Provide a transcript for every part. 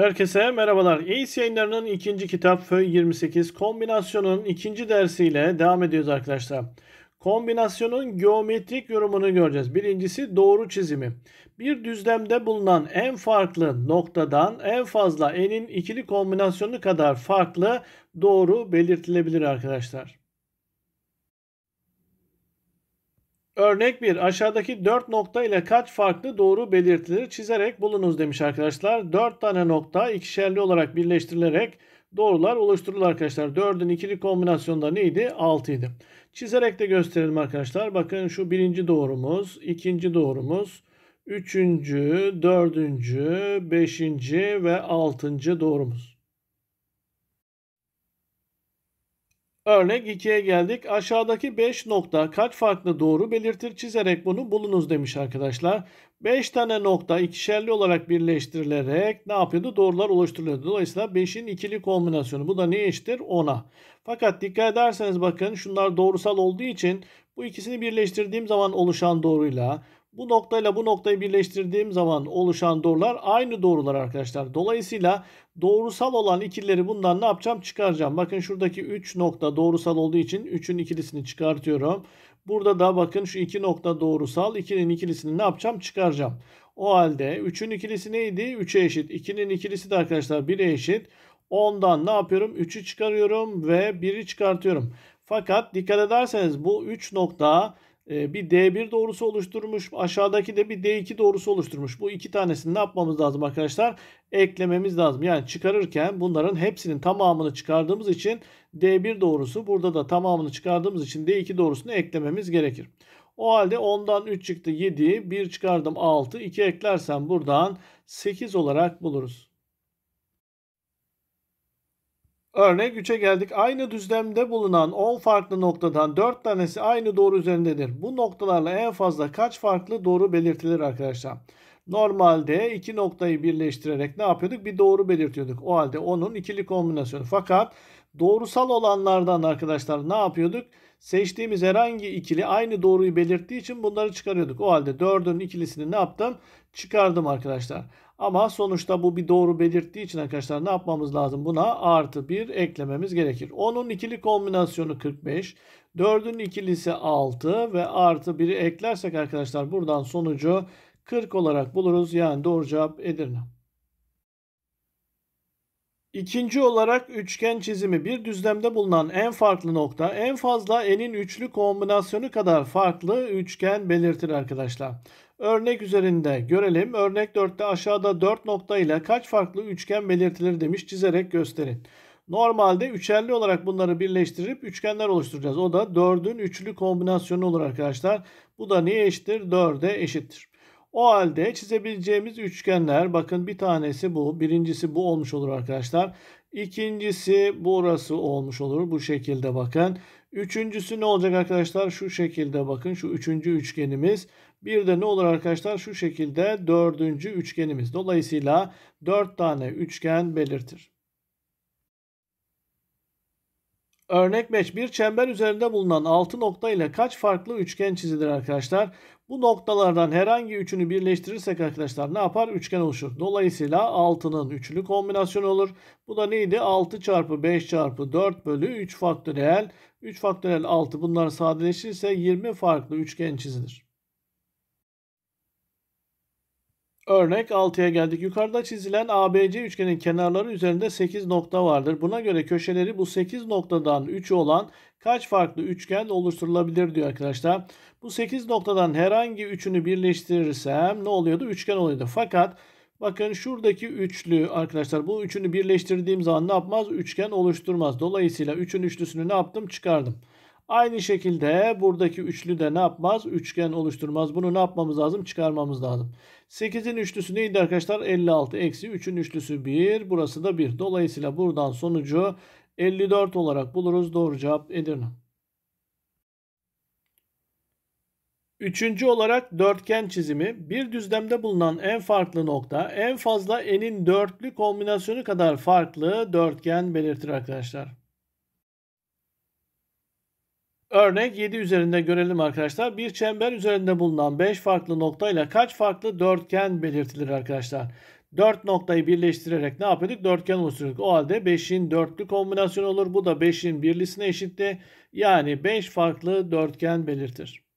Herkese merhabalar. EİS yayınlarının ikinci kitap Föy 28 kombinasyonun ikinci dersiyle devam ediyoruz arkadaşlar. Kombinasyonun geometrik yorumunu göreceğiz. Birincisi doğru çizimi. Bir düzlemde bulunan en farklı noktadan en fazla enin ikili kombinasyonu kadar farklı doğru belirtilebilir arkadaşlar. Örnek 1. Aşağıdaki 4 nokta ile kaç farklı doğru belirtileri çizerek bulunuz demiş arkadaşlar. 4 tane nokta ikişerli olarak birleştirilerek doğrular oluşturulur arkadaşlar. 4'ün ikili kombinasyonu da neydi? 6 idi. Çizerek de gösterelim arkadaşlar. Bakın şu birinci doğrumuz, ikinci doğrumuz, üçüncü, dördüncü, beşinci ve altıncı doğrumuz. Örnek 2'ye geldik. Aşağıdaki 5 nokta kaç farklı doğru belirtir çizerek bunu bulunuz demiş arkadaşlar. 5 tane nokta ikişerli olarak birleştirilerek ne yapıyordu? Doğrular oluşturuluyordu. Dolayısıyla 5'in ikili kombinasyonu. Bu da ne eşittir? 10'a. Fakat dikkat ederseniz bakın şunlar doğrusal olduğu için bu ikisini birleştirdiğim zaman oluşan doğruyla bu noktayla bu noktayı birleştirdiğim zaman oluşan doğrular aynı doğrular arkadaşlar. Dolayısıyla doğrusal olan ikilileri bundan ne yapacağım? Çıkaracağım. Bakın şuradaki 3 nokta doğrusal olduğu için 3'ün ikilisini çıkartıyorum. Burada da bakın şu 2 nokta doğrusal 2'nin ikilisini ne yapacağım? Çıkaracağım. O halde 3'ün ikilisi neydi? 3'e eşit. 2'nin ikilisi de arkadaşlar 1'e eşit. 10'dan ne yapıyorum? 3'ü çıkarıyorum ve 1'i çıkartıyorum. Fakat dikkat ederseniz bu 3 nokta ee, bir D1 doğrusu oluşturmuş. Aşağıdaki de bir D2 doğrusu oluşturmuş. Bu iki tanesini ne yapmamız lazım arkadaşlar? Eklememiz lazım. Yani çıkarırken bunların hepsinin tamamını çıkardığımız için D1 doğrusu burada da tamamını çıkardığımız için D2 doğrusunu eklememiz gerekir. O halde 10'dan 3 çıktı 7, 1 çıkardım 6, 2 eklersem buradan 8 olarak buluruz. Örnek 3'e geldik. Aynı düzlemde bulunan 10 farklı noktadan 4 tanesi aynı doğru üzerindedir. Bu noktalarla en fazla kaç farklı doğru belirtilir arkadaşlar? Normalde iki noktayı birleştirerek ne yapıyorduk? Bir doğru belirtiyorduk. O halde onun ikili kombinasyonu. Fakat doğrusal olanlardan arkadaşlar ne yapıyorduk? Seçtiğimiz herhangi ikili aynı doğruyu belirttiği için bunları çıkarıyorduk. O halde 4'ün ikilisini ne yaptım? Çıkardım arkadaşlar. Ama sonuçta bu bir doğru belirttiği için arkadaşlar ne yapmamız lazım? Buna artı 1 eklememiz gerekir. 10'un ikili kombinasyonu 45. 4'ün ikilisi 6 ve artı 1'i eklersek arkadaşlar buradan sonucu 40 olarak buluruz. Yani doğru cevap Edirne. İkinci olarak üçgen çizimi bir düzlemde bulunan en farklı nokta en fazla enin üçlü kombinasyonu kadar farklı üçgen belirtir arkadaşlar. Örnek üzerinde görelim. Örnek 4'te aşağıda 4 nokta ile kaç farklı üçgen belirtilir demiş çizerek gösterin. Normalde üçerli olarak bunları birleştirip üçgenler oluşturacağız. O da 4'ün üçlü kombinasyonu olur arkadaşlar. Bu da niye eşittir? 4'e eşittir. O halde çizebileceğimiz üçgenler bakın bir tanesi bu. Birincisi bu olmuş olur arkadaşlar. İkincisi burası olmuş olur. Bu şekilde bakın. Üçüncüsü ne olacak arkadaşlar? Şu şekilde bakın. Şu üçüncü üçgenimiz. Bir de ne olur arkadaşlar? Şu şekilde dördüncü üçgenimiz. Dolayısıyla dört tane üçgen belirtir. Örnek 5. Bir çember üzerinde bulunan 6 nokta ile kaç farklı üçgen çizilir arkadaşlar? Bu noktalardan herhangi üçünü birleştirirsek arkadaşlar ne yapar? Üçgen oluşur. Dolayısıyla 6'nın üçlü kombinasyonu olur. Bu da neydi? 6 çarpı 5 çarpı 4 bölü 3 faktöriyel. 3 faktöriyel 6 bunlar sadeleşirse 20 farklı üçgen çizilir. Örnek 6'ya geldik. Yukarıda çizilen ABC üçgenin kenarları üzerinde 8 nokta vardır. Buna göre köşeleri bu 8 noktadan 3 olan kaç farklı üçgen oluşturulabilir diyor arkadaşlar. Bu 8 noktadan herhangi üçünü birleştirirsem ne oluyordu? Üçgen oluyordu. Fakat bakın şuradaki üçlü arkadaşlar bu üçünü birleştirdiğim zaman ne yapmaz? Üçgen oluşturmaz. Dolayısıyla üçün üçlüsünü ne yaptım? Çıkardım. Aynı şekilde buradaki üçlü de ne yapmaz? Üçgen oluşturmaz. Bunu ne yapmamız lazım? Çıkarmamız lazım. 8'in üçlüsü neydi arkadaşlar? 56 eksi 3'ün üçlüsü 1. Burası da 1. Dolayısıyla buradan sonucu 54 olarak buluruz. Doğru cevap Edirne. Üçüncü olarak dörtgen çizimi. Bir düzlemde bulunan en farklı nokta en fazla enin dörtlü kombinasyonu kadar farklı dörtgen belirtir arkadaşlar. Örnek 7 üzerinde görelim arkadaşlar. Bir çember üzerinde bulunan 5 farklı noktayla kaç farklı dörtgen belirtilir arkadaşlar? 4 noktayı birleştirerek ne yapıyorduk? Dörtgen oluşturduk. O halde 5'in dörtlü kombinasyonu olur. Bu da 5'in birlisine eşitti. Yani 5 farklı dörtgen belirtir.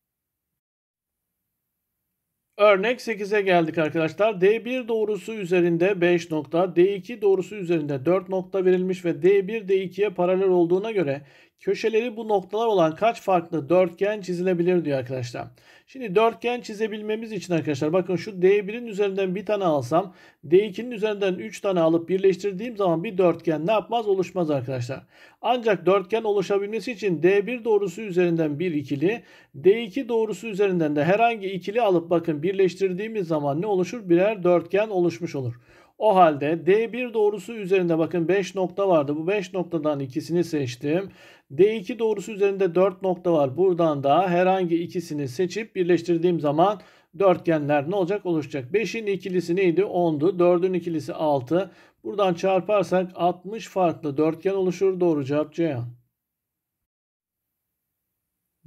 Örnek 8'e geldik arkadaşlar. D1 doğrusu üzerinde 5 nokta, D2 doğrusu üzerinde 4 nokta verilmiş ve D1 D2'ye paralel olduğuna göre Köşeleri bu noktalar olan kaç farklı dörtgen çizilebilir diyor arkadaşlar. Şimdi dörtgen çizebilmemiz için arkadaşlar bakın şu D1'in üzerinden bir tane alsam D2'nin üzerinden 3 tane alıp birleştirdiğim zaman bir dörtgen ne yapmaz oluşmaz arkadaşlar. Ancak dörtgen oluşabilmesi için D1 doğrusu üzerinden bir ikili D2 doğrusu üzerinden de herhangi ikili alıp bakın birleştirdiğimiz zaman ne oluşur? Birer dörtgen oluşmuş olur. O halde D1 doğrusu üzerinde bakın 5 nokta vardı. Bu 5 noktadan ikisini seçtim. D2 doğrusu üzerinde 4 nokta var. Buradan da herhangi ikisini seçip birleştirdiğim zaman dörtgenler ne olacak? Oluşacak. 5'in ikilisi neydi? 10'du. 4'ün ikilisi 6. Buradan çarparsak 60 farklı dörtgen oluşur. Doğru cevap C.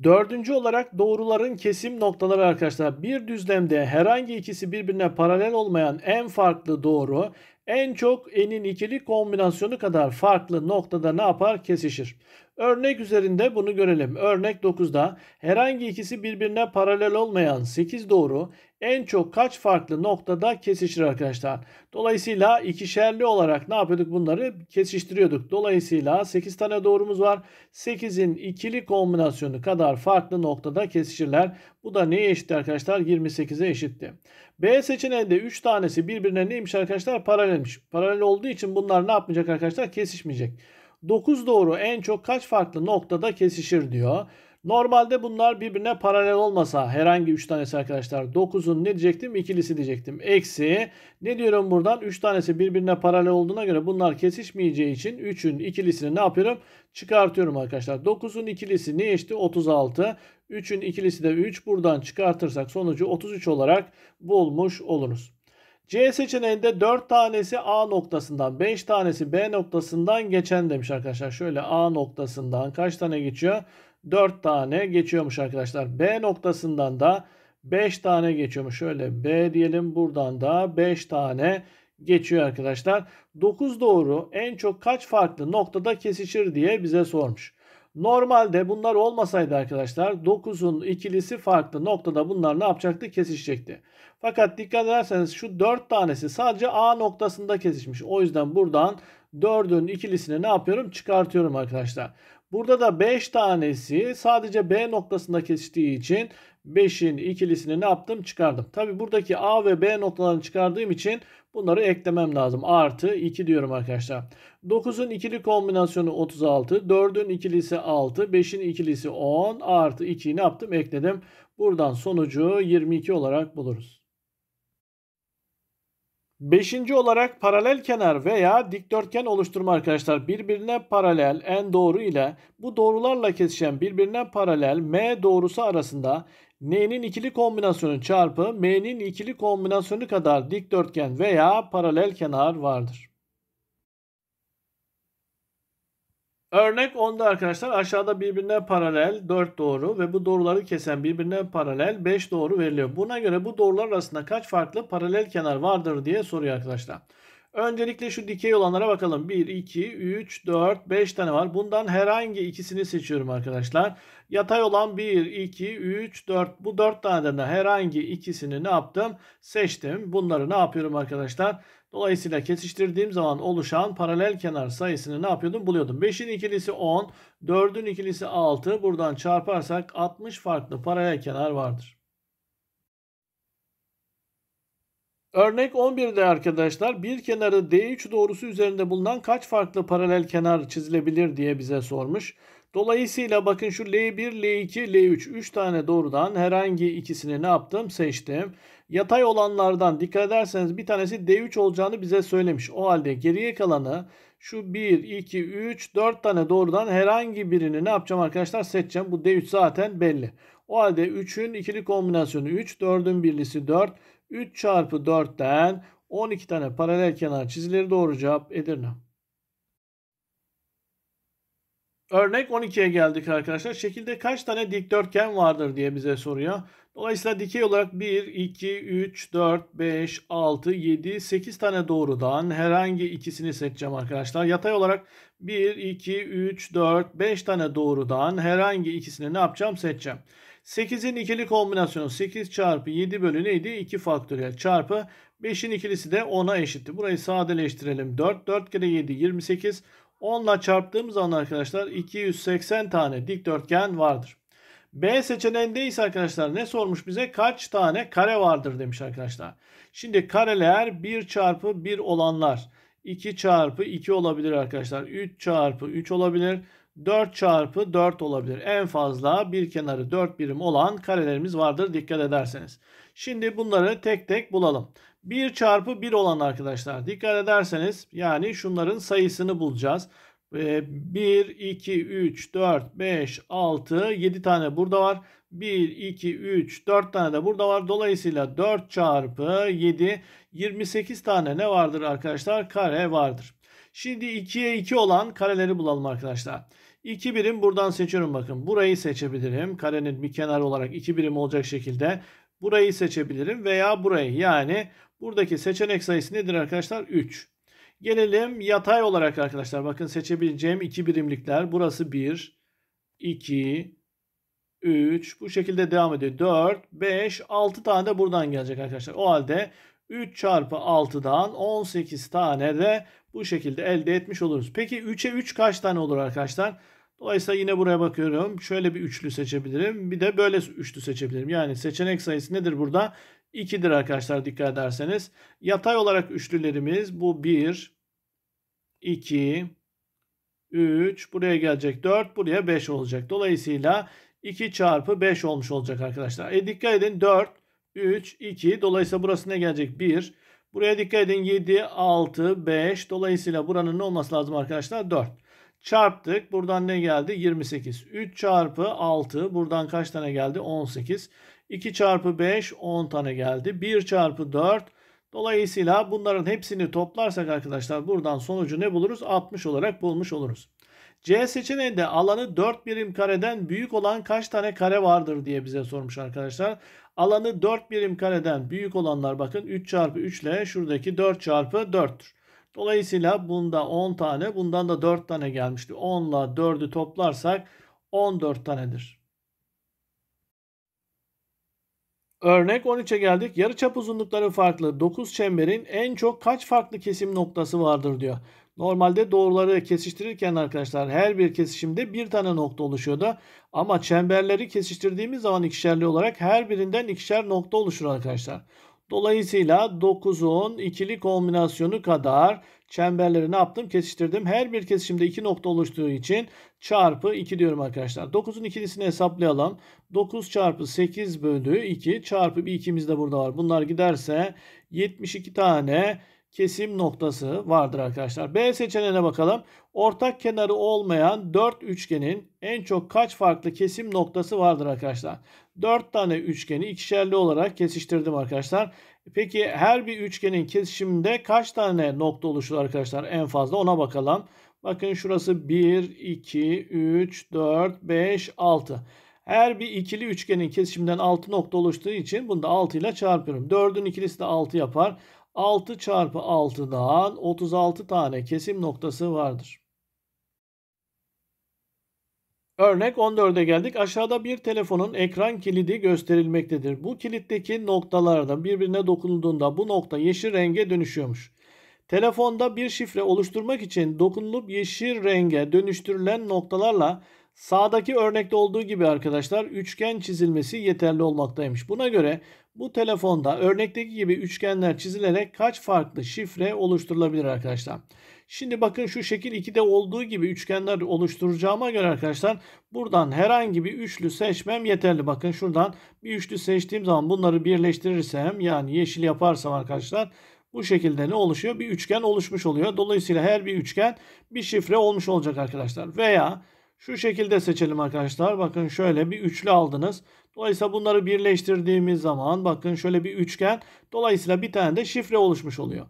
Dördüncü olarak doğruların kesim noktaları arkadaşlar. Bir düzlemde herhangi ikisi birbirine paralel olmayan en farklı doğru en çok enin ikili kombinasyonu kadar farklı noktada ne yapar kesişir. Örnek üzerinde bunu görelim. Örnek 9'da herhangi ikisi birbirine paralel olmayan 8 doğru en çok kaç farklı noktada kesişir arkadaşlar. Dolayısıyla ikişerli olarak ne yapıyorduk bunları kesiştiriyorduk. Dolayısıyla 8 tane doğrumuz var. 8'in ikili kombinasyonu kadar farklı noktada kesişirler. Bu da neye eşitti arkadaşlar? 28'e eşitti. B seçeneğinde 3 tanesi birbirine neymiş arkadaşlar? Paralelmiş. Paralel olduğu için bunlar ne yapmayacak arkadaşlar? Kesişmeyecek. 9 doğru en çok kaç farklı noktada kesişir diyor. Normalde bunlar birbirine paralel olmasa herhangi 3 tanesi arkadaşlar 9'un ne diyecektim? ikilisi diyecektim. Eksi ne diyorum buradan? 3 tanesi birbirine paralel olduğuna göre bunlar kesişmeyeceği için 3'ün ikilisini ne yapıyorum? Çıkartıyorum arkadaşlar. 9'un ikilisi ne eşitti? 36. 3'ün ikilisi de 3. Buradan çıkartırsak sonucu 33 olarak bulmuş oluruz. C seçeneğinde 4 tanesi A noktasından 5 tanesi B noktasından geçen demiş arkadaşlar. Şöyle A noktasından kaç tane geçiyor? 4 tane geçiyormuş arkadaşlar. B noktasından da 5 tane geçiyormuş. Şöyle B diyelim buradan da 5 tane geçiyor arkadaşlar. 9 doğru en çok kaç farklı noktada kesişir diye bize sormuş. Normalde bunlar olmasaydı arkadaşlar 9'un ikilisi farklı noktada bunlar ne yapacaktı? Kesişecekti. Fakat dikkat ederseniz şu 4 tanesi sadece A noktasında kesişmiş. O yüzden buradan 4'ün ikilisini ne yapıyorum? Çıkartıyorum arkadaşlar. Burada da 5 tanesi sadece B noktasında kesiştiği için 5'in ikilisini ne yaptım? Çıkardım. Tabi buradaki A ve B noktalarını çıkardığım için bunları eklemem lazım. Artı 2 diyorum arkadaşlar. 9'un ikili kombinasyonu 36. 4'ün ikilisi 6. 5'in ikilisi 10. Artı 2'yi ne yaptım? Ekledim. Buradan sonucu 22 olarak buluruz. Beşinci olarak paralel kenar veya dikdörtgen oluşturma arkadaşlar. Birbirine paralel en doğru ile bu doğrularla kesişen birbirine paralel M doğrusu arasında N'nin ikili kombinasyonu çarpı M'nin ikili kombinasyonu kadar dikdörtgen veya paralel kenar vardır. Örnek 10'da arkadaşlar aşağıda birbirine paralel 4 doğru ve bu doğruları kesen birbirine paralel 5 doğru veriliyor. Buna göre bu doğrular arasında kaç farklı paralel kenar vardır diye soruyor arkadaşlar. Öncelikle şu dikey olanlara bakalım. 1, 2, 3, 4, 5 tane var. Bundan herhangi ikisini seçiyorum arkadaşlar. Yatay olan 1, 2, 3, 4. Bu 4 tane de herhangi ikisini ne yaptım? Seçtim. Bunları ne yapıyorum arkadaşlar? Dolayısıyla kesiştirdiğim zaman oluşan paralel kenar sayısını ne yapıyordum? Buluyordum. 5'in ikilisi 10, 4'ün ikilisi 6. Buradan çarparsak 60 farklı paralel kenar vardır. Örnek 11'de arkadaşlar bir kenarı D3 doğrusu üzerinde bulunan kaç farklı paralel kenar çizilebilir diye bize sormuş. Dolayısıyla bakın şu L1, L2, L3 3 tane doğrudan herhangi ikisini ne yaptım? Seçtim. Yatay olanlardan dikkat ederseniz bir tanesi D3 olacağını bize söylemiş. O halde geriye kalanı şu 1, 2, 3, 4 tane doğrudan herhangi birini ne yapacağım arkadaşlar seçeceğim. Bu D3 zaten belli. O halde 3'ün ikili kombinasyonu 3, 4'ün birlisi 4. 3 çarpı 4'ten 12 tane paralel kenar çizileri doğru cevap Edirne. Örnek 12'ye geldik arkadaşlar. Şekilde kaç tane dikdörtgen vardır diye bize soruyor. Dolayısıyla dikey olarak 1, 2, 3, 4, 5, 6, 7, 8 tane doğrudan herhangi ikisini seçeceğim arkadaşlar. Yatay olarak 1, 2, 3, 4, 5 tane doğrudan herhangi ikisini ne yapacağım seçeceğim. 8'in ikili kombinasyonu 8 çarpı 7 bölü neydi? 2 faktöriyel çarpı 5'in ikilisi de 10'a eşitti. Burayı sadeleştirelim. 4, 4 kere 7 28. 10 ile çarptığımız zaman arkadaşlar 280 tane dikdörtgen vardır. B seçeneğinde ise arkadaşlar ne sormuş bize? Kaç tane kare vardır demiş arkadaşlar. Şimdi kareler 1 çarpı 1 olanlar 2 çarpı 2 olabilir arkadaşlar. 3 çarpı 3 olabilir. 4 çarpı 4 olabilir. En fazla bir kenarı 4 birim olan karelerimiz vardır dikkat ederseniz. Şimdi bunları tek tek bulalım. 1 çarpı 1 olan arkadaşlar dikkat ederseniz yani şunların sayısını bulacağız. 1, 2, 3, 4, 5, 6, 7 tane burada var. 1, 2, 3, 4 tane de burada var. Dolayısıyla 4 çarpı 7, 28 tane ne vardır arkadaşlar? Kare vardır. Şimdi 2'ye 2 olan kareleri bulalım arkadaşlar. 2 birim buradan seçiyorum bakın. Burayı seçebilirim. Karenin bir kenarı olarak 2 birim olacak şekilde. Burayı seçebilirim veya burayı. Yani buradaki seçenek sayısı nedir arkadaşlar? 3. Gelelim yatay olarak arkadaşlar. Bakın seçebileceğim iki birimlikler. Burası 1, 2, 3. Bu şekilde devam ediyor. 4, 5, 6 tane de buradan gelecek arkadaşlar. O halde 3 çarpı 6'dan 18 tane de bu şekilde elde etmiş oluruz. Peki 3'e 3 kaç tane olur arkadaşlar? Dolayısıyla yine buraya bakıyorum. Şöyle bir üçlü seçebilirim. Bir de böyle üçlü seçebilirim. Yani seçenek sayısı nedir burada? 2'dir arkadaşlar dikkat ederseniz. Yatay olarak üçlülerimiz bu 1, 2, 3, buraya gelecek 4, buraya 5 olacak. Dolayısıyla 2 çarpı 5 olmuş olacak arkadaşlar. E dikkat edin 4, 3, 2. Dolayısıyla burası ne gelecek? 1. Buraya dikkat edin 7, 6, 5. Dolayısıyla buranın ne olması lazım arkadaşlar? 4. Çarptık. Buradan ne geldi? 28. 3 çarpı 6. Buradan kaç tane geldi? 18. 2 çarpı 5 10 tane geldi. 1 çarpı 4 Dolayısıyla bunların hepsini toplarsak arkadaşlar buradan sonucu ne buluruz? 60 olarak bulmuş oluruz. C seçeneğinde alanı 4 birim kareden büyük olan kaç tane kare vardır diye bize sormuş arkadaşlar. Alanı 4 birim kareden büyük olanlar bakın 3 çarpı 3 ile şuradaki 4 çarpı 4'tür. Dolayısıyla bunda 10 tane bundan da 4 tane gelmişti. 10 ile 4'ü toplarsak 14 tanedir. Örnek 13'e geldik. Yarıçap uzunlukları farklı 9 çemberin en çok kaç farklı kesim noktası vardır diyor. Normalde doğruları kesiştirirken arkadaşlar her bir kesişimde bir tane nokta oluşuyordu. Ama çemberleri kesiştirdiğimiz zaman ikişerli olarak her birinden ikişer nokta oluşur arkadaşlar. Dolayısıyla 9'un ikili kombinasyonu kadar çemberleri ne yaptım? Kesiştirdim. Her bir kesişimde 2 nokta oluştuğu için çarpı 2 diyorum arkadaşlar. 9'un ikilisini hesaplayalım. 9 çarpı 8 bölü 2 çarpı bir ikimiz de burada var. Bunlar giderse 72 tane kesim noktası vardır arkadaşlar. B seçeneğine bakalım. Ortak kenarı olmayan 4 üçgenin en çok kaç farklı kesim noktası vardır arkadaşlar? 4 tane üçgeni ikişerli olarak kesiştirdim arkadaşlar. Peki her bir üçgenin kesişiminde kaç tane nokta oluşur arkadaşlar en fazla ona bakalım. Bakın şurası 1, 2, 3, 4, 5, 6. Her bir ikili üçgenin kesişiminden 6 nokta oluştuğu için bunu da 6 ile çarpıyorum. 4'ün ikilisi de 6 yapar. 6 çarpı 6'dan 36 tane kesim noktası vardır. Örnek 14'e geldik. Aşağıda bir telefonun ekran kilidi gösterilmektedir. Bu kilitteki noktalardan birbirine dokunulduğunda bu nokta yeşil renge dönüşüyormuş. Telefonda bir şifre oluşturmak için dokunulup yeşil renge dönüştürülen noktalarla Sağdaki örnekte olduğu gibi arkadaşlar üçgen çizilmesi yeterli olmaktaymış. Buna göre bu telefonda örnekteki gibi üçgenler çizilerek kaç farklı şifre oluşturulabilir arkadaşlar. Şimdi bakın şu şekil 2'de olduğu gibi üçgenler oluşturacağıma göre arkadaşlar buradan herhangi bir üçlü seçmem yeterli. Bakın şuradan bir üçlü seçtiğim zaman bunları birleştirirsem yani yeşil yaparsam arkadaşlar bu şekilde ne oluşuyor? Bir üçgen oluşmuş oluyor. Dolayısıyla her bir üçgen bir şifre olmuş olacak arkadaşlar. Veya şu şekilde seçelim arkadaşlar. Bakın şöyle bir üçlü aldınız. Dolayısıyla bunları birleştirdiğimiz zaman bakın şöyle bir üçgen. Dolayısıyla bir tane de şifre oluşmuş oluyor.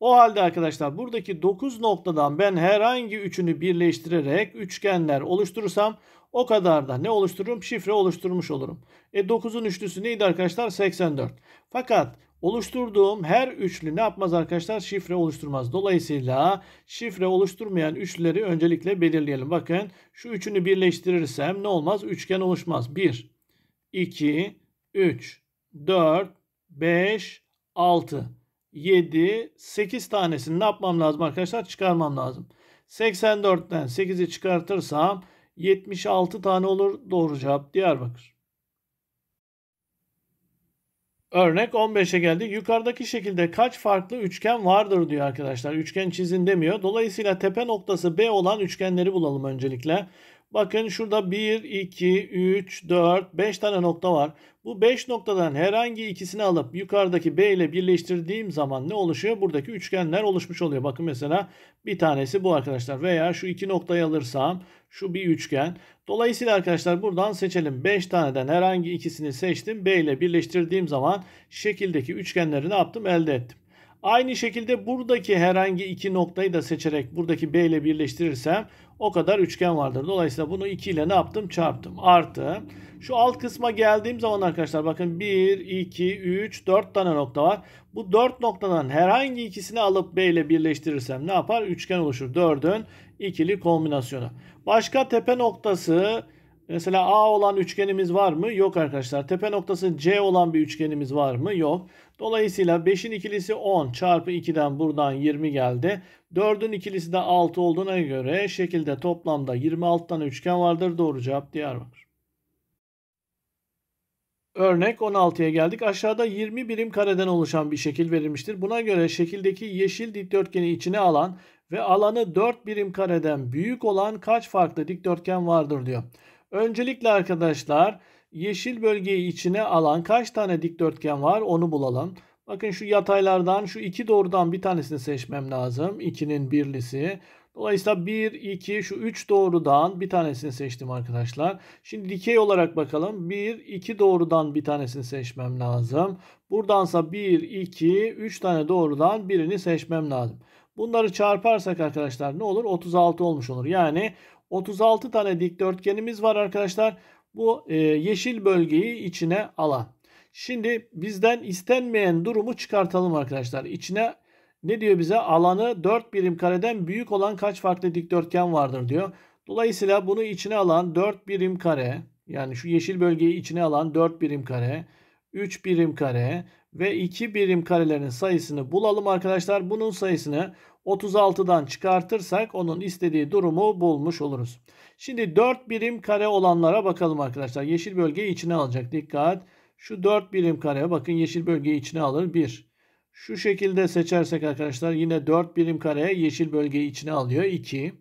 O halde arkadaşlar buradaki 9 noktadan ben herhangi üçünü birleştirerek üçgenler oluşturursam o kadar da ne oluştururum? Şifre oluşturmuş olurum. E 9'un üçlüsü neydi arkadaşlar? 84. Fakat Oluşturduğum her üçlü ne yapmaz arkadaşlar? Şifre oluşturmaz. Dolayısıyla şifre oluşturmayan üçlüleri öncelikle belirleyelim. Bakın şu üçünü birleştirirsem ne olmaz? Üçgen oluşmaz. 1, 2, 3, 4, 5, 6, 7, 8 tanesini ne yapmam lazım arkadaşlar? Çıkarmam lazım. 84'ten 8'i çıkartırsam 76 tane olur. Doğru cevap Diyarbakır. Örnek 15'e geldik. Yukarıdaki şekilde kaç farklı üçgen vardır diyor arkadaşlar. Üçgen çizin demiyor. Dolayısıyla tepe noktası B olan üçgenleri bulalım öncelikle. Bakın şurada 1, 2, 3, 4, 5 tane nokta var. Bu 5 noktadan herhangi ikisini alıp yukarıdaki B ile birleştirdiğim zaman ne oluşuyor? Buradaki üçgenler oluşmuş oluyor. Bakın mesela bir tanesi bu arkadaşlar. Veya şu iki noktayı alırsam şu bir üçgen. Dolayısıyla arkadaşlar buradan seçelim. 5 taneden herhangi ikisini seçtim. B ile birleştirdiğim zaman şekildeki üçgenleri ne yaptım? Elde ettim. Aynı şekilde buradaki herhangi iki noktayı da seçerek buradaki B ile birleştirirsem o kadar üçgen vardır. Dolayısıyla bunu 2 ile ne yaptım? Çarptım. Artı şu alt kısma geldiğim zaman arkadaşlar bakın 1, 2, 3, 4 tane nokta var. Bu 4 noktadan herhangi ikisini alıp B ile birleştirirsem ne yapar? Üçgen oluşur. 4'ün ikili kombinasyonu. Başka tepe noktası mesela A olan üçgenimiz var mı? Yok arkadaşlar. Tepe noktası C olan bir üçgenimiz var mı? Yok. Dolayısıyla 5'in ikilisi 10 çarpı 2'den buradan 20 geldi. 4'ün ikilisi de 6 olduğuna göre şekilde toplamda 26 tane üçgen vardır. Doğru cevap diğer var. Örnek 16'ya geldik. Aşağıda 20 birim kareden oluşan bir şekil verilmiştir. Buna göre şekildeki yeşil dikdörtgeni içine alan ve alanı 4 birim kareden büyük olan kaç farklı dikdörtgen vardır diyor. Öncelikle arkadaşlar yeşil bölgeyi içine alan kaç tane dikdörtgen var onu bulalım. Bakın şu yataylardan şu iki doğrudan bir tanesini seçmem lazım. 2'nin birlisi. Dolayısıyla 1, 2, şu 3 doğrudan bir tanesini seçtim arkadaşlar. Şimdi dikey olarak bakalım. 1, 2 doğrudan bir tanesini seçmem lazım. Buradansa 1, 2, 3 tane doğrudan birini seçmem lazım. Bunları çarparsak arkadaşlar ne olur? 36 olmuş olur. Yani 36 tane dikdörtgenimiz var arkadaşlar. Bu e, yeşil bölgeyi içine alan. Şimdi bizden istenmeyen durumu çıkartalım arkadaşlar. İçine ne diyor bize? Alanı 4 birim kareden büyük olan kaç farklı dikdörtgen vardır diyor. Dolayısıyla bunu içine alan 4 birim kare yani şu yeşil bölgeyi içine alan 4 birim kare 3 birim kare ve 2 birim karelerin sayısını bulalım arkadaşlar. Bunun sayısını 36'dan çıkartırsak onun istediği durumu bulmuş oluruz. Şimdi 4 birim kare olanlara bakalım arkadaşlar. Yeşil bölgeyi içine alacak. Dikkat. Şu 4 birim kare bakın yeşil bölgeyi içine alır. 1. Şu şekilde seçersek arkadaşlar yine 4 birim kare yeşil bölgeyi içine alıyor. 2.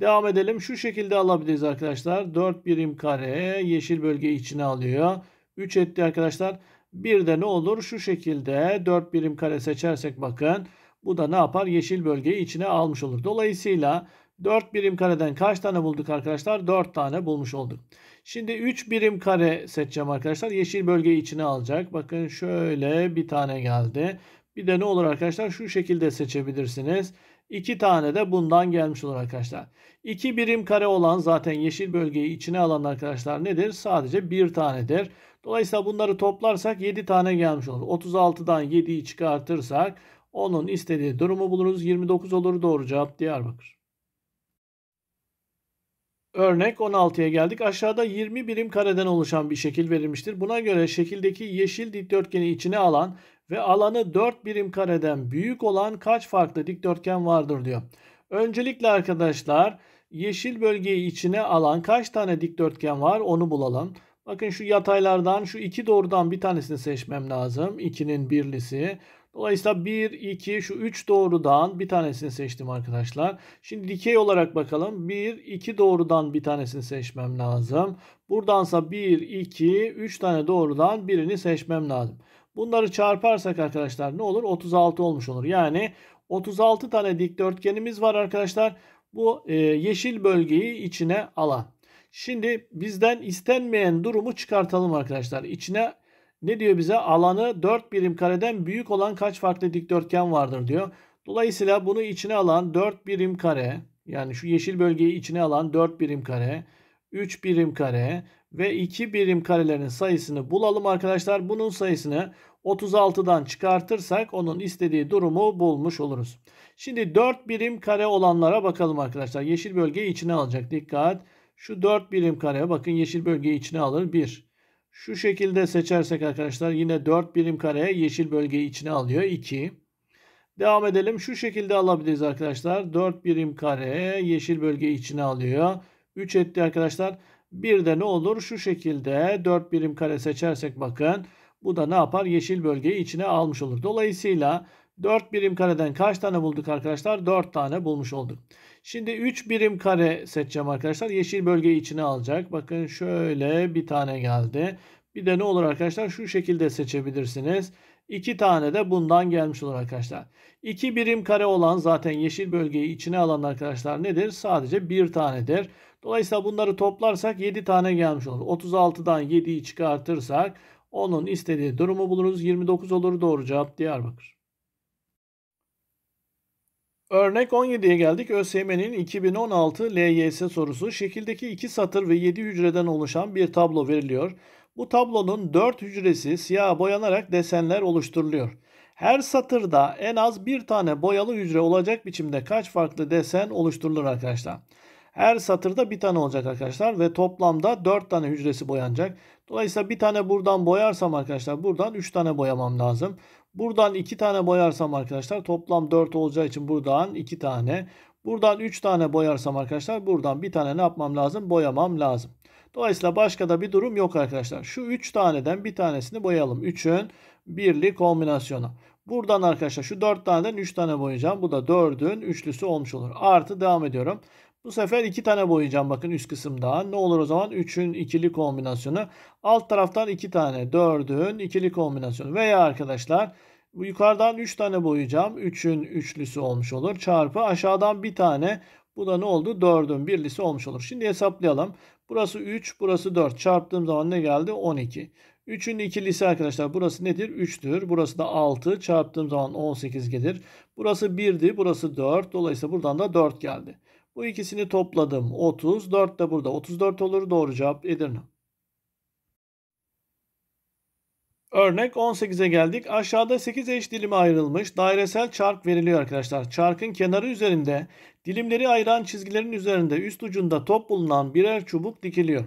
Devam edelim. Şu şekilde alabiliriz arkadaşlar. 4 birim kare yeşil bölgeyi içine alıyor. 3 etti arkadaşlar. Bir de ne olur? Şu şekilde 4 birim kare seçersek bakın. Bu da ne yapar? Yeşil bölgeyi içine almış olur. Dolayısıyla 4 birim kareden kaç tane bulduk arkadaşlar? 4 tane bulmuş olduk. Şimdi 3 birim kare seçeceğim arkadaşlar. Yeşil bölgeyi içine alacak. Bakın şöyle bir tane geldi. Bir de ne olur arkadaşlar? Şu şekilde seçebilirsiniz. 2 tane de bundan gelmiş olur arkadaşlar. 2 birim kare olan zaten yeşil bölgeyi içine alan arkadaşlar nedir? Sadece 1 tanedir. Dolayısıyla bunları toplarsak 7 tane gelmiş olur. 36'dan 7'yi çıkartırsak onun istediği durumu buluruz. 29 olur doğru cevap Diyarbakır. Örnek 16'ya geldik. Aşağıda 20 birim kareden oluşan bir şekil verilmiştir. Buna göre şekildeki yeşil dikdörtgeni içine alan ve alanı 4 birim kareden büyük olan kaç farklı dikdörtgen vardır diyor. Öncelikle arkadaşlar yeşil bölgeyi içine alan kaç tane dikdörtgen var onu bulalım. Bakın şu yataylardan şu iki doğrudan bir tanesini seçmem lazım. 2'nin birlisi. Dolayısıyla 1, 2 şu 3 doğrudan bir tanesini seçtim arkadaşlar. Şimdi dikey olarak bakalım. 1, 2 doğrudan bir tanesini seçmem lazım. Buradansa 1, 2, 3 tane doğrudan birini seçmem lazım. Bunları çarparsak arkadaşlar ne olur? 36 olmuş olur. Yani 36 tane dikdörtgenimiz var arkadaşlar. Bu e, yeşil bölgeyi içine alan. Şimdi bizden istenmeyen durumu çıkartalım arkadaşlar. İçine alalım ne diyor bize? Alanı 4 birim kareden büyük olan kaç farklı dikdörtgen vardır diyor. Dolayısıyla bunu içine alan 4 birim kare yani şu yeşil bölgeyi içine alan 4 birim kare 3 birim kare ve 2 birim karelerin sayısını bulalım arkadaşlar. Bunun sayısını 36'dan çıkartırsak onun istediği durumu bulmuş oluruz. Şimdi 4 birim kare olanlara bakalım arkadaşlar. Yeşil bölgeyi içine alacak. Dikkat. Şu 4 birim kare bakın yeşil bölgeyi içine alır. 1. Şu şekilde seçersek arkadaşlar yine 4 birim kareye yeşil bölgeyi içine alıyor. 2. Devam edelim. Şu şekilde alabiliriz arkadaşlar. 4 birim kareye yeşil bölgeyi içine alıyor. 3 etti arkadaşlar. Bir de ne olur? Şu şekilde 4 birim kare seçersek bakın. Bu da ne yapar? Yeşil bölgeyi içine almış olur. Dolayısıyla 4 birim kareden kaç tane bulduk arkadaşlar? 4 tane bulmuş olduk. Şimdi 3 birim kare seçeceğim arkadaşlar. Yeşil bölgeyi içine alacak. Bakın şöyle bir tane geldi. Bir de ne olur arkadaşlar? Şu şekilde seçebilirsiniz. 2 tane de bundan gelmiş olur arkadaşlar. 2 birim kare olan zaten yeşil bölgeyi içine alan arkadaşlar nedir? Sadece 1 tanedir. Dolayısıyla bunları toplarsak 7 tane gelmiş olur. 36'dan 7'yi çıkartırsak onun istediği durumu buluruz. 29 olur. Doğru cevap Diyarbakır. Örnek 17'ye geldik. ÖSYM'nin 2016 LYS sorusu. Şekildeki iki satır ve 7 hücreden oluşan bir tablo veriliyor. Bu tablonun 4 hücresi siyah boyanarak desenler oluşturuluyor. Her satırda en az bir tane boyalı hücre olacak biçimde kaç farklı desen oluşturulur arkadaşlar. Her satırda bir tane olacak arkadaşlar ve toplamda 4 tane hücresi boyanacak. Dolayısıyla bir tane buradan boyarsam arkadaşlar buradan 3 tane boyamam lazım. Buradan 2 tane boyarsam arkadaşlar toplam 4 olacağı için buradan 2 tane. Buradan 3 tane boyarsam arkadaşlar buradan bir tane ne yapmam lazım? Boyamam lazım. Dolayısıyla başka da bir durum yok arkadaşlar. Şu 3 taneden bir tanesini boyayalım. 3'ün birli kombinasyonu. Buradan arkadaşlar şu 4 taneden 3 tane boyayacağım. Bu da 4'ün üçlüsü olmuş olur. Artı devam ediyorum. Bu sefer iki tane boyayacağım bakın üst kısımdan. Ne olur o zaman 3'ün ikili kombinasyonu. Alt taraftan iki tane 4'ün ikili kombinasyonu. Veya arkadaşlar yukarıdan 3 tane boyayacağım. 3'ün üçlüsü olmuş olur. Çarpı aşağıdan bir tane. Bu da ne oldu? 4'ün birlisi olmuş olur. Şimdi hesaplayalım. Burası 3 burası 4. Çarptığım zaman ne geldi? 12. 3'ün ikilisi arkadaşlar burası nedir? 3'tür. Burası da 6. Çarptığım zaman 18 gelir. Burası 1'di. Burası 4. Dolayısıyla buradan da 4 geldi. Bu ikisini topladım. 30. 4 de burada. 34 olur. Doğru cevap Edirne. Örnek 18'e geldik. Aşağıda 8 eş dilime ayrılmış dairesel çark veriliyor arkadaşlar. Çarkın kenarı üzerinde dilimleri ayıran çizgilerin üzerinde üst ucunda top bulunan birer çubuk dikiliyor.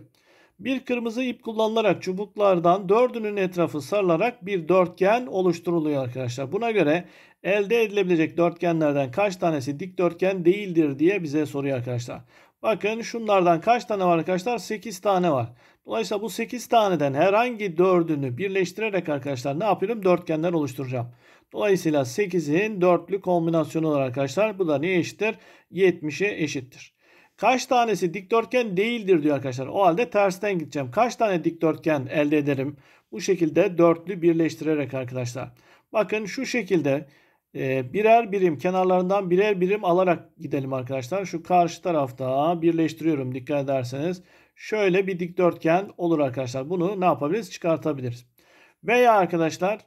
Bir kırmızı ip kullanılarak çubuklardan dördünün etrafı sarılarak bir dörtgen oluşturuluyor arkadaşlar. Buna göre elde edilebilecek dörtgenlerden kaç tanesi dikdörtgen değildir diye bize soruyor arkadaşlar. Bakın şunlardan kaç tane var arkadaşlar? 8 tane var. Dolayısıyla bu 8 taneden herhangi dördünü birleştirerek arkadaşlar ne yapıyorum? Dörtgenler oluşturacağım. Dolayısıyla 8'in dörtlü kombinasyonu olur arkadaşlar. Bu da neye eşittir? 70'e eşittir. Kaç tanesi dikdörtgen değildir diyor arkadaşlar. O halde tersten gideceğim. Kaç tane dikdörtgen elde ederim? Bu şekilde dörtlü birleştirerek arkadaşlar. Bakın şu şekilde e, birer birim kenarlarından birer birim alarak gidelim arkadaşlar. Şu karşı tarafta birleştiriyorum dikkat ederseniz. Şöyle bir dikdörtgen olur arkadaşlar. Bunu ne yapabiliriz? Çıkartabiliriz. Veya arkadaşlar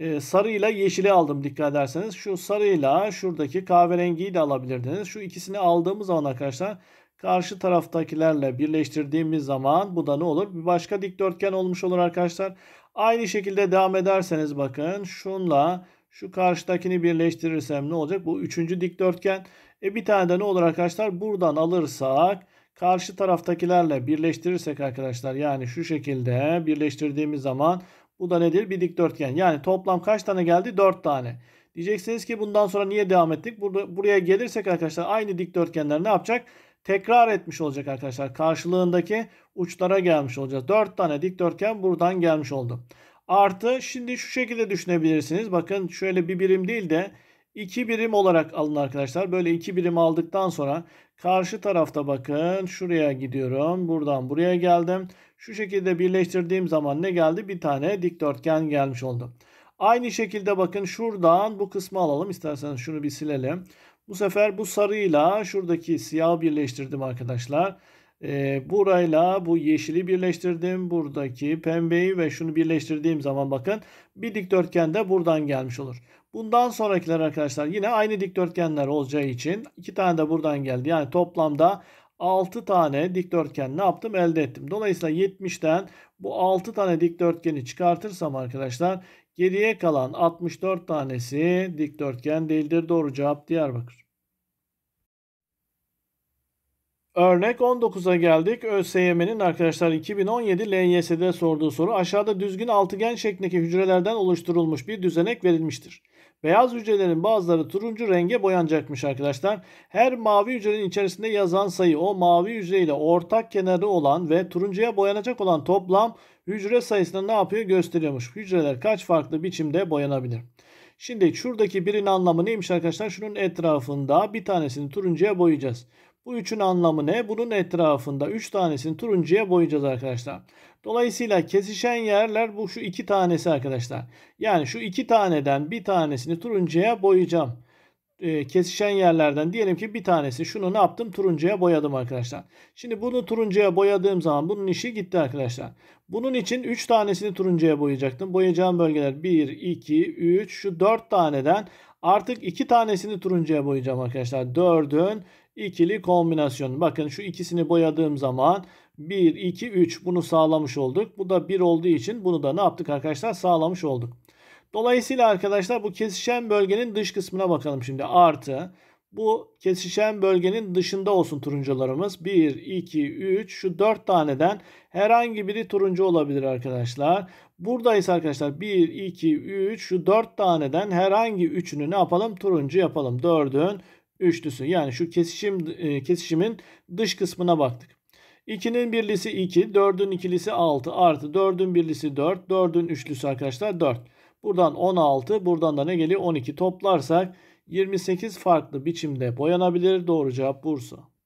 ee, sarıyla yeşili aldım dikkat ederseniz. Şu sarıyla şuradaki kahverengiyi de alabilirdiniz. Şu ikisini aldığımız zaman arkadaşlar karşı taraftakilerle birleştirdiğimiz zaman bu da ne olur? Bir başka dikdörtgen olmuş olur arkadaşlar. Aynı şekilde devam ederseniz bakın şunla şu karşıdakini birleştirirsem ne olacak? Bu üçüncü dikdörtgen. E bir tane de ne olur arkadaşlar? Buradan alırsak karşı taraftakilerle birleştirirsek arkadaşlar yani şu şekilde birleştirdiğimiz zaman bu da nedir? Bir dikdörtgen. Yani toplam kaç tane geldi? 4 tane. Diyeceksiniz ki bundan sonra niye devam ettik? Burada, buraya gelirsek arkadaşlar aynı dikdörtgenler ne yapacak? Tekrar etmiş olacak arkadaşlar. Karşılığındaki uçlara gelmiş olacağız. 4 tane dikdörtgen buradan gelmiş oldu. Artı şimdi şu şekilde düşünebilirsiniz. Bakın şöyle bir birim değil de 2 birim olarak alın arkadaşlar. Böyle 2 birim aldıktan sonra Karşı tarafta bakın şuraya gidiyorum. Buradan buraya geldim. Şu şekilde birleştirdiğim zaman ne geldi? Bir tane dikdörtgen gelmiş oldu. Aynı şekilde bakın şuradan bu kısmı alalım. İsterseniz şunu bir silelim. Bu sefer bu sarıyla şuradaki siyah birleştirdim arkadaşlar. E, burayla bu yeşili birleştirdim. Buradaki pembeyi ve şunu birleştirdiğim zaman bakın bir dikdörtgen de buradan gelmiş olur. Bundan sonrakiler arkadaşlar yine aynı dikdörtgenler olacağı için iki tane de buradan geldi. Yani toplamda 6 tane dikdörtgen ne yaptım elde ettim. Dolayısıyla 70'ten bu 6 tane dikdörtgeni çıkartırsam arkadaşlar geriye kalan 64 tanesi dikdörtgen değildir. Doğru cevap Diyarbakır. Örnek 19'a geldik. ÖSYM'nin arkadaşlar 2017 LYS'de sorduğu soru aşağıda düzgün altıgen şeklindeki hücrelerden oluşturulmuş bir düzenek verilmiştir. Beyaz hücrelerin bazıları turuncu renge boyanacakmış arkadaşlar. Her mavi hücrenin içerisinde yazan sayı o mavi hücre ile ortak kenarı olan ve turuncuya boyanacak olan toplam hücre sayısını ne yapıyor gösteriyormuş. Hücreler kaç farklı biçimde boyanabilir? Şimdi şuradaki birinin anlamı neymiş arkadaşlar? Şunun etrafında bir tanesini turuncuya boyayacağız. Bu üçün anlamı ne? Bunun etrafında 3 tanesini turuncuya boyayacağız arkadaşlar. Dolayısıyla kesişen yerler bu şu 2 tanesi arkadaşlar. Yani şu 2 taneden bir tanesini turuncuya boyayacağım. E, kesişen yerlerden diyelim ki bir tanesi şunu ne yaptım? Turuncuya boyadım arkadaşlar. Şimdi bunu turuncuya boyadığım zaman bunun işi gitti arkadaşlar. Bunun için 3 tanesini turuncuya boyayacaktım. Boyayacağım bölgeler 1, 2, 3 şu 4 taneden Artık iki tanesini turuncuya boyayacağım arkadaşlar. Dördün ikili kombinasyon. Bakın şu ikisini boyadığım zaman 1, 2, 3 bunu sağlamış olduk. Bu da 1 olduğu için bunu da ne yaptık arkadaşlar? Sağlamış olduk. Dolayısıyla arkadaşlar bu kesişen bölgenin dış kısmına bakalım şimdi. Artı bu kesişen bölgenin dışında olsun turuncularımız. 1, 2, 3 şu 4 taneden herhangi biri turuncu olabilir arkadaşlar. Buradayız arkadaşlar 1, 2, 3 şu 4 taneden herhangi üçünü ne yapalım? Turuncu yapalım. 4'ün üçlüsü. Yani şu kesişim e, kesişimin dış kısmına baktık. 2'nin birlisi 2, 4'ün ikilisi 6 artı 4'ün birlisi 4, 4'ün üçlüsü arkadaşlar 4. Buradan 16, buradan da ne geliyor? 12 toplarsak 28 farklı biçimde boyanabilir. Doğru cevap Bursa.